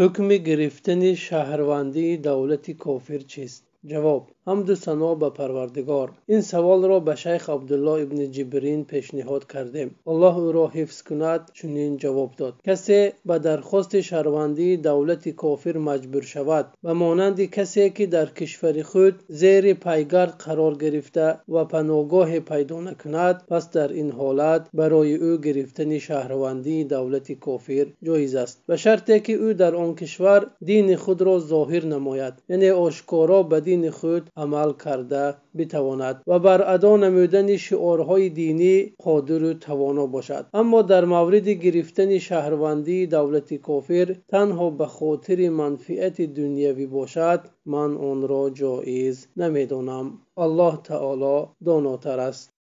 حکم گرفتن شهروندی دولت کافر چیست ҷавоб ҳамду сано ба парвардигор ин саволро ба шайх абдулло ибни ҷибрин пешниҳод кардем аллоҳ ӯро ҳифз кунад чунин ҷавоб дод касе ба дархости шаҳрвандии давлати кофир маҷбур шавад ба монанди касе ки дар кишвари худ зери пайгард қарор гирифта ва паноҳгоҳе пайдо накунад пас дар ин ҳолат барои ӯ гирифтани шаҳрвандии давлати кофир ҷоиз аст ба шарте ки ӯ дар он кишвар дини худро зоҳир намояд яъне ошкоро ба دین خود عمل کرده بتواند و بر ادا نمودن شعارهای دینی قادر و توانا باشد اما در مورد گرفتن شهروندی دولت کافر تنها به خاطر منفعت دنیوی باشد من آن را جایز نمیدانم الله تعالی داناتر است